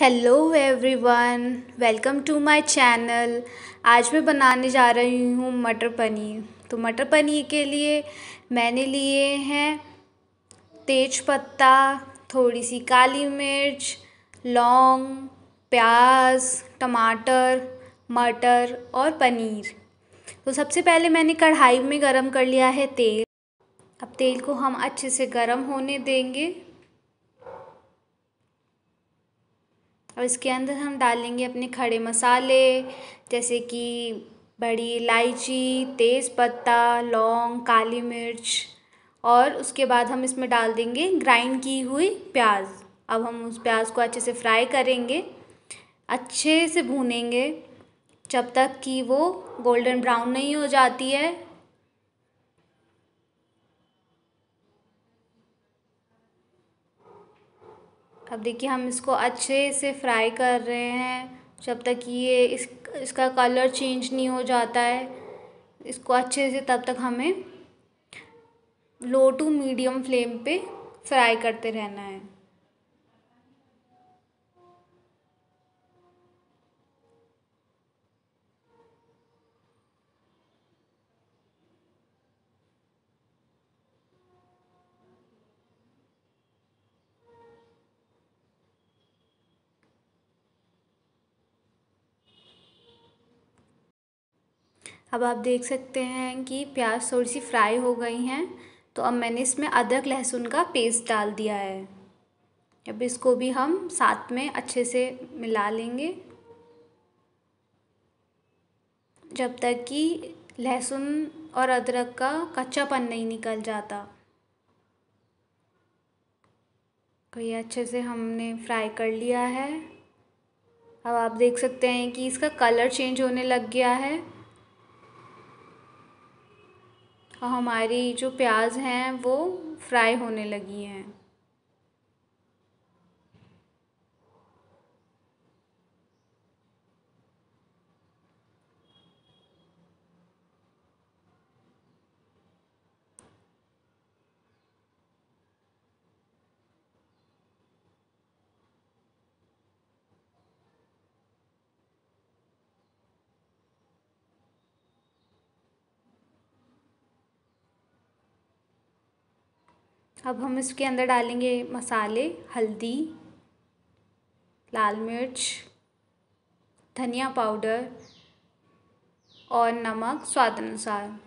hello everyone welcome to my channel आज मैं बनाने जा रही हूँ मटर पनीर तो मटर पनीर के लिए मैंने लिए हैं तेज पत्ता थोड़ी सी काली मिर्च लौंग प्याज टमाटर मटर और पनीर तो सबसे पहले मैंने कढ़ाई में गरम कर लिया है तेल अब तेल को हम अच्छे से गरम होने देंगे और इसके अंदर हम डालेंगे अपने खड़े मसाले जैसे कि बड़ी इलायची तेज़पत्ता लौंग काली मिर्च और उसके बाद हम इसमें डाल देंगे ग्राइंड की हुई प्याज अब हम उस प्याज को अच्छे से फ्राई करेंगे अच्छे से भूनेंगे जब तक कि वो गोल्डन ब्राउन नहीं हो जाती है अब देखिए हम इसको अच्छे से फ्राई कर रहे हैं जब तक ये इस इसका कलर चेंज नहीं हो जाता है इसको अच्छे से तब तक हमें लो टू मीडियम फ्लेम पे फ्राई करते रहना है अब आप देख सकते हैं कि प्याज थोड़ी सी फ्राई हो गई हैं तो अब मैंने इसमें अदरक लहसुन का पेस्ट डाल दिया है अब इसको भी हम साथ में अच्छे से मिला लेंगे जब तक कि लहसुन और अदरक का कच्चापन नहीं निकल जाता तो ये अच्छे से हमने फ्राई कर लिया है अब आप देख सकते हैं कि इसका कलर चेंज होने लग गया है हमारी जो प्याज़ हैं वो फ्राई होने लगी हैं अब हम इसके अंदर डालेंगे मसाले हल्दी लाल मिर्च धनिया पाउडर और नमक स्वाद अनुसार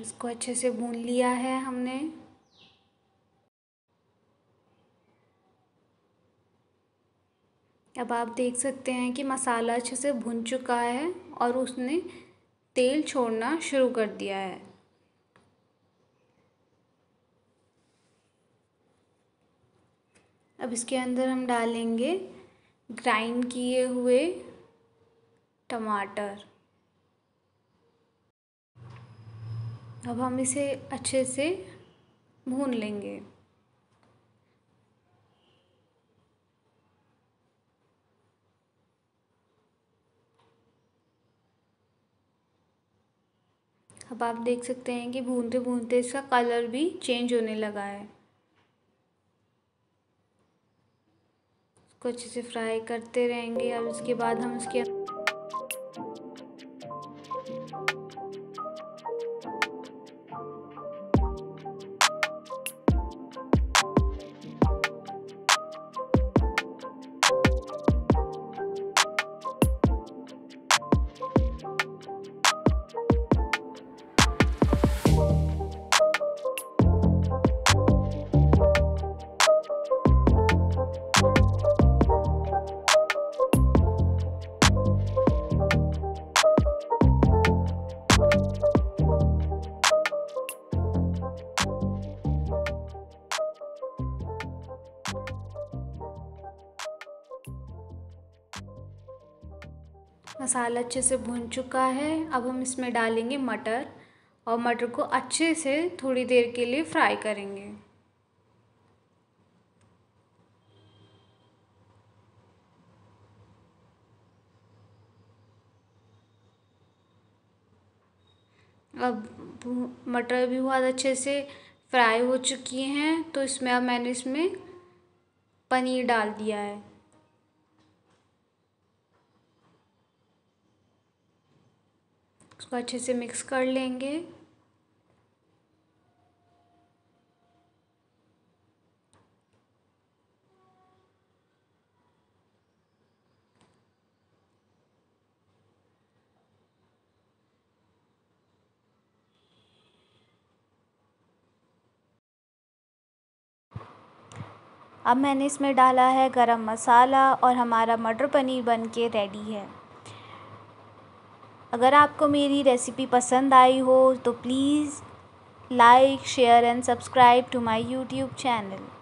इसको अच्छे से भून लिया है हमने अब आप देख सकते हैं कि मसाला अच्छे से भुन चुका है और उसने तेल छोड़ना शुरू कर दिया है अब इसके अंदर हम डालेंगे ग्राइंड किए हुए टमाटर अब हम इसे अच्छे से भून लेंगे अब आप देख सकते हैं कि भूनते भूनते इसका कलर भी चेंज होने लगा है इसको अच्छे से फ्राई करते रहेंगे और उसके बाद हम इसके मसाला अच्छे से भुन चुका है अब हम इसमें डालेंगे मटर और मटर को अच्छे से थोड़ी देर के लिए फ्राई करेंगे अब मटर भी बहुत अच्छे से फ्राई हो चुकी हैं तो इसमें अब मैंने इसमें पनीर डाल दिया है इसको अच्छे से मिक्स कर लेंगे अब मैंने इसमें डाला है गरम मसाला और हमारा मटर पनीर बन के रेडी है अगर आपको मेरी रेसिपी पसंद आई हो तो please like share and subscribe to my YouTube channel